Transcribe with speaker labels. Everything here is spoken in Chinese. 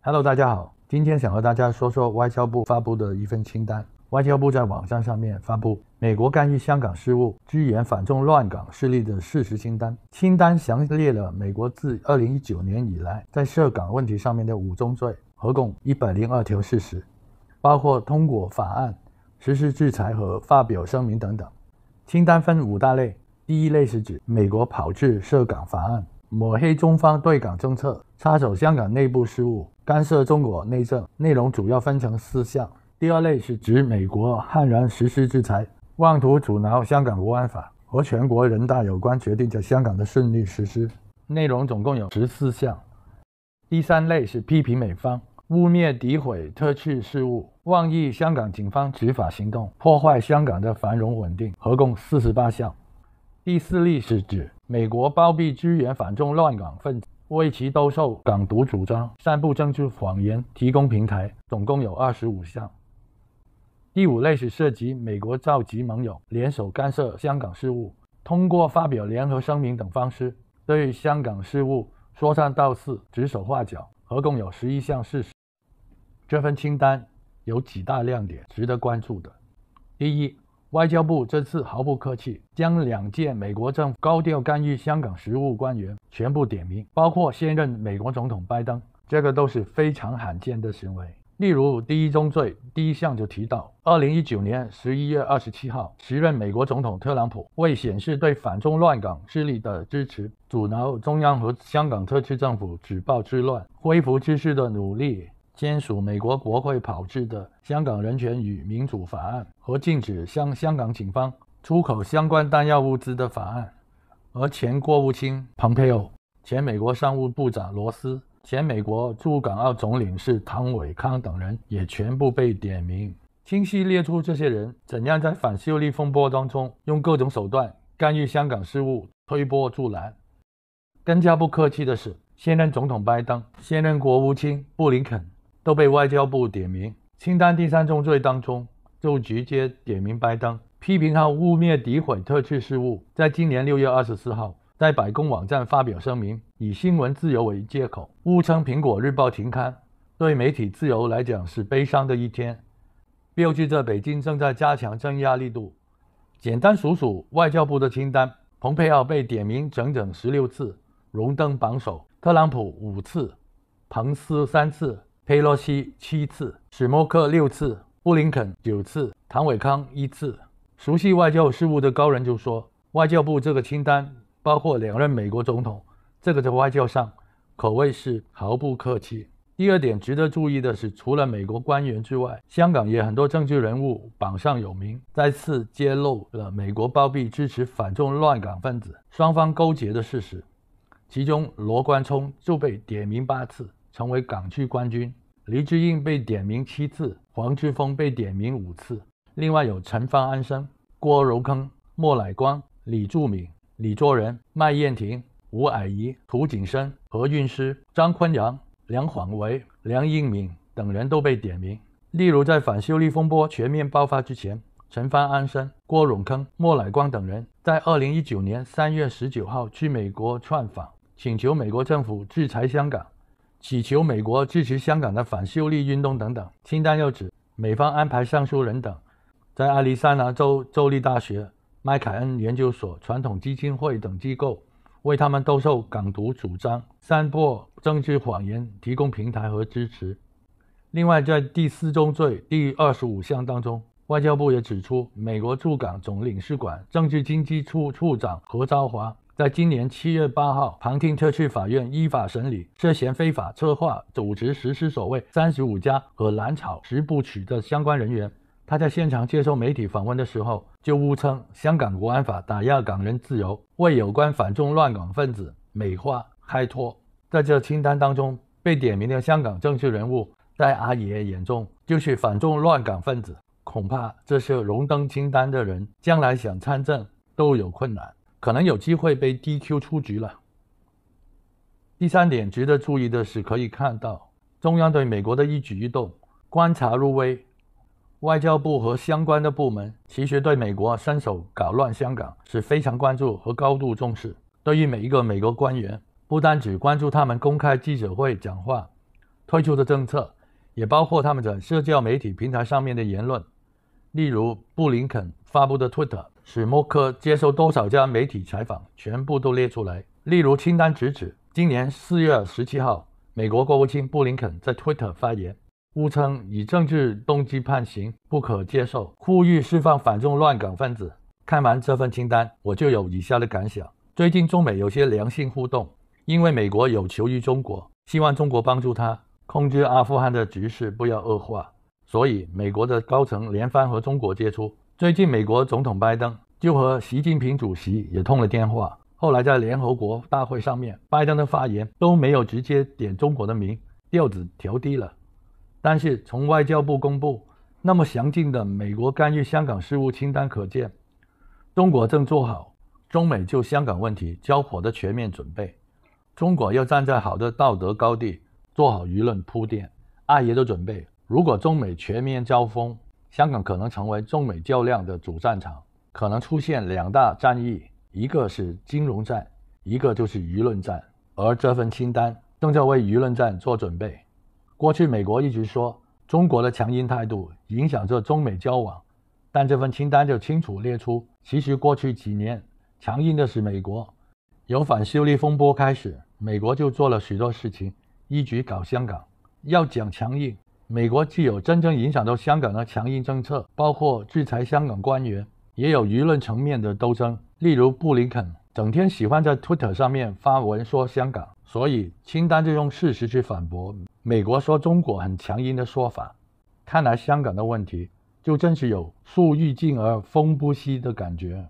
Speaker 1: Hello，大家好，今天想和大家说说外交部发布的一份清单。外交部在网站上面发布《美国干预香港事务、支援反中乱港势力的事实清单》，清单详列了美国自2019年以来在涉港问题上面的五宗罪，合共102条事实，包括通过法案、实施制裁和发表声明等等。清单分五大类，第一类是指美国炮制涉港法案。抹黑中方对港政策，插手香港内部事务，干涉中国内政，内容主要分成四项。第二类是指美国悍然实施制裁，妄图阻挠《香港国安法》和全国人大有关决定在香港的顺利实施，内容总共有十四项。第三类是批评美方污蔑、诋毁特区事务，妄议香港警方执法行动，破坏香港的繁荣稳定，合共四十八项。第四类是指。美国包庇支援反中乱港分子，为其兜售港独主张、散布政治谎言提供平台，总共有二十五项。第五类是涉及美国召集盟友联手干涉香港事务，通过发表联合声明等方式对香港事务说三道四、指手画脚，合共有十一项事实。这份清单有几大亮点值得关注的：第一。外交部这次毫不客气，将两届美国政府高调干预香港实务官员全部点名，包括现任美国总统拜登，这个都是非常罕见的行为。例如，第一宗罪第一项就提到，二零一九年十一月二十七号，时任美国总统特朗普为显示对反中乱港势力的支持，阻挠中央和香港特区政府举报治乱、恢复秩序的努力。签署美国国会炮制的《香港人权与民主法案》和禁止向香港警方出口相关弹药物资的法案，而前国务卿蓬佩奥、前美国商务部长罗斯、前美国驻港澳总领事唐伟康等人也全部被点名，清晰列出这些人怎样在反修例风波当中用各种手段干预香港事务、推波助澜。更加不客气的是，现任总统拜登、现任国务卿布林肯。都被外交部点名清单第三宗罪当中，就直接点名拜登，批评他污蔑诋毁特区事务。在今年六月二十四号，在白宫网站发表声明，以新闻自由为借口，误称《苹果日报》停刊，对媒体自由来讲是悲伤的一天。标志着北京正在加强镇压力度。简单数数外交部的清单，蓬佩奥被点名整整十六次，荣登榜首；特朗普五次，彭斯三次。佩洛西七次，史莫克六次，布林肯九次，唐伟康一次。熟悉外交事务的高人就说，外交部这个清单包括两任美国总统，这个在外交上可谓是毫不客气。第二点值得注意的是，除了美国官员之外，香港也很多政治人物榜上有名，再次揭露了美国包庇支持反中乱港分子、双方勾结的事实。其中，罗冠聪就被点名八次。成为港区冠军，黎智英被点名七次，黄之锋被点名五次，另外有陈方安生、郭荣铿、莫乃光、李柱铭、李卓人、麦燕婷、吴霭仪、涂景生、何韵诗、张坤阳、梁晃维、梁应敏等人都被点名。例如，在反修例风波全面爆发之前，陈方安生、郭荣铿、莫乃光等人在2019年3月19号去美国串访，请求美国政府制裁香港。祈求美国支持香港的反修例运动等等。清单又指，美方安排上述人等在阿利桑拿州州立大学、麦凯恩研究所、传统基金会等机构，为他们兜售港独主张、散播政治谎言提供平台和支持。另外，在第四宗罪第二十五项当中，外交部也指出，美国驻港总领事馆政治经济处处长何昭华。在今年七月八号，旁听特区法院依法审理涉嫌非法策划、组织实施所谓“三十五家”和“蓝草十部曲”的相关人员。他在现场接受媒体访问的时候，就误称香港国安法打压港人自由，为有关反中乱港分子美化开脱。在这清单当中被点名的香港政治人物，在阿爷眼中就是反中乱港分子。恐怕这些荣登清单的人，将来想参政都有困难。可能有机会被 DQ 出局了。第三点值得注意的是，可以看到中央对美国的一举一动观察入微，外交部和相关的部门其实对美国伸手搞乱香港是非常关注和高度重视。对于每一个美国官员，不单只关注他们公开记者会讲话、推出的政策，也包括他们在社交媒体平台上面的言论，例如布林肯发布的 Twitter。史莫克接受多少家媒体采访，全部都列出来。例如清单直指，今年四月十七号，美国国务卿布林肯在 Twitter 发言，误称以政治动机判刑不可接受，呼吁释放反中乱港分子。看完这份清单，我就有以下的感想：最近中美有些良性互动，因为美国有求于中国，希望中国帮助他控制阿富汗的局势不要恶化，所以美国的高层连番和中国接触。最近，美国总统拜登就和习近平主席也通了电话。后来在联合国大会上面，拜登的发言都没有直接点中国的名，调子调低了。但是从外交部公布那么详尽的美国干预香港事务清单可见，中国正做好中美就香港问题交火的全面准备。中国要站在好的道德高地，做好舆论铺垫，二爷的准备，如果中美全面交锋。香港可能成为中美较量的主战场，可能出现两大战役，一个是金融战，一个就是舆论战。而这份清单正在为舆论战做准备。过去美国一直说中国的强硬态度影响着中美交往，但这份清单就清楚列出，其实过去几年强硬的是美国。由反修例风波开始，美国就做了许多事情，一举搞香港，要讲强硬。美国既有真正影响到香港的强硬政策，包括制裁香港官员，也有舆论层面的斗争，例如布林肯整天喜欢在 Twitter 上面发文说香港，所以清单就用事实去反驳美国说中国很强硬的说法。看来香港的问题就真是有树欲静而风不息的感觉。